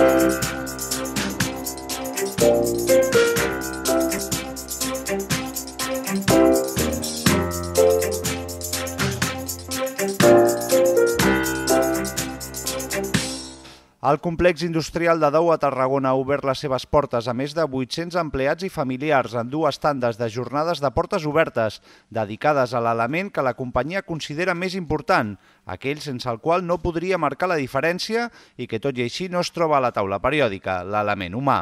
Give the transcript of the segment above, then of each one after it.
Thank you. El complex industrial de Dou a Tarragona ha obert les seves portes a més de 800 empleats i familiars en dues tandes de jornades de portes obertes, dedicades a l'element que la companyia considera més important, aquell sense el qual no podria marcar la diferència i que tot i així no es troba a la taula periòdica, l'element humà.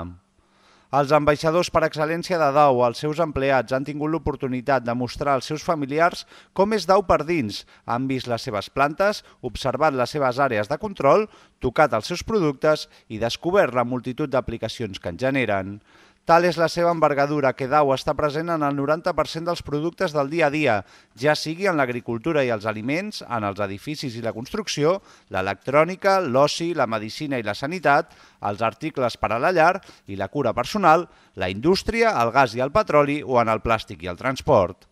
Els ambaixadors per excel·lència de Dau, els seus empleats, han tingut l'oportunitat de mostrar als seus familiars com és Dau per dins. Han vist les seves plantes, observat les seves àrees de control, tocat els seus productes i descobert la multitud d'aplicacions que en generen. Tal és la seva envergadura que Dau està present en el 90% dels productes del dia a dia, ja sigui en l'agricultura i els aliments, en els edificis i la construcció, l'electrònica, l'oci, la medicina i la sanitat, els articles per a la llar i la cura personal, la indústria, el gas i el petroli o en el plàstic i el transport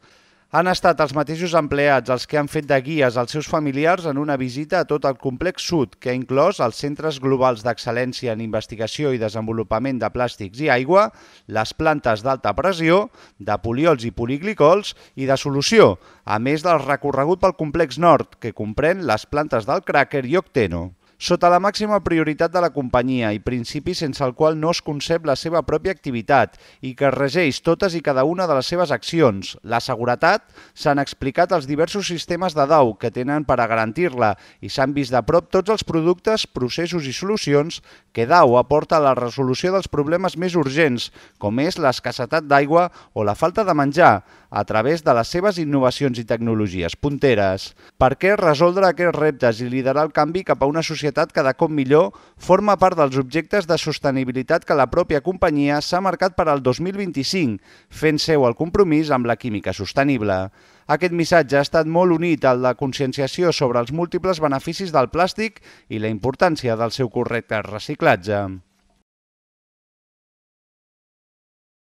han estat els mateixos empleats els que han fet de guies als seus familiars en una visita a tot el complex sud, que ha inclòs els centres globals d'excel·lència en investigació i desenvolupament de plàstics i aigua, les plantes d'alta pressió, de poliols i poliglicols i de solució, a més del recorregut pel complex nord, que comprèn les plantes del cràquer i octeno sota la màxima prioritat de la companyia i principi sense el qual no es concep la seva pròpia activitat i que regeix totes i cada una de les seves accions. La seguretat s'han explicat els diversos sistemes de DAU que tenen per a garantir-la i s'han vist de prop tots els productes, processos i solucions que DAU aporta a la resolució dels problemes més urgents, com és l'escassetat d'aigua o la falta de menjar, a través de les seves innovacions i tecnologies punteres. Per què resoldre aquests reptes i liderar el canvi cap a una societat societat cada cop millor forma part dels objectes de sostenibilitat que la pròpia companyia s'ha marcat per al 2025, fent seu el compromís amb la química sostenible. Aquest missatge ha estat molt unit al de conscienciació sobre els múltiples beneficis del plàstic i la importància del seu correcte reciclatge.